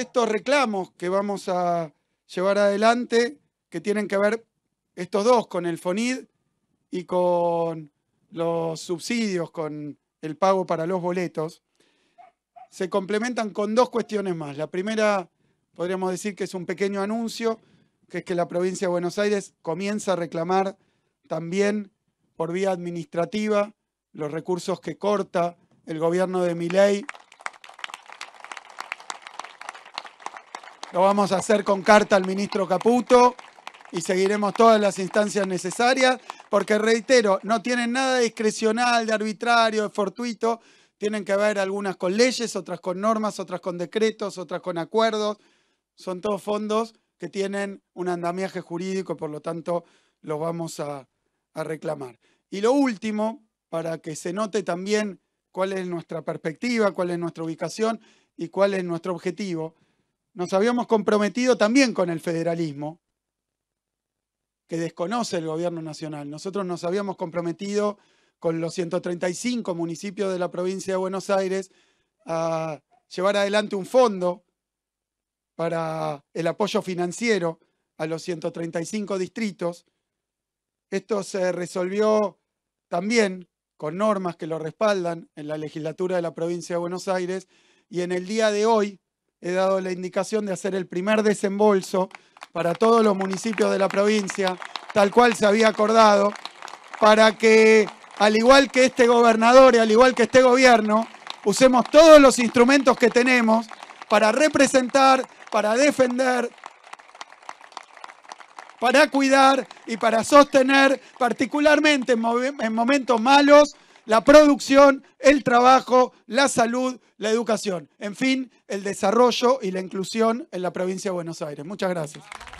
estos reclamos que vamos a llevar adelante, que tienen que ver estos dos con el FONID y con los subsidios, con el pago para los boletos, se complementan con dos cuestiones más. La primera, podríamos decir que es un pequeño anuncio, que es que la provincia de Buenos Aires comienza a reclamar también por vía administrativa los recursos que corta el gobierno de Miley Lo vamos a hacer con carta al ministro Caputo y seguiremos todas las instancias necesarias, porque reitero, no tienen nada discrecional, de arbitrario, de fortuito. Tienen que ver algunas con leyes, otras con normas, otras con decretos, otras con acuerdos. Son todos fondos que tienen un andamiaje jurídico, por lo tanto, los vamos a, a reclamar. Y lo último, para que se note también cuál es nuestra perspectiva, cuál es nuestra ubicación y cuál es nuestro objetivo, nos habíamos comprometido también con el federalismo, que desconoce el gobierno nacional. Nosotros nos habíamos comprometido con los 135 municipios de la provincia de Buenos Aires a llevar adelante un fondo para el apoyo financiero a los 135 distritos. Esto se resolvió también con normas que lo respaldan en la legislatura de la provincia de Buenos Aires y en el día de hoy he dado la indicación de hacer el primer desembolso para todos los municipios de la provincia, tal cual se había acordado, para que, al igual que este gobernador y al igual que este gobierno, usemos todos los instrumentos que tenemos para representar, para defender, para cuidar y para sostener, particularmente en, momentos malos, la producción, el trabajo, la salud, la educación. En fin, el desarrollo y la inclusión en la provincia de Buenos Aires. Muchas gracias.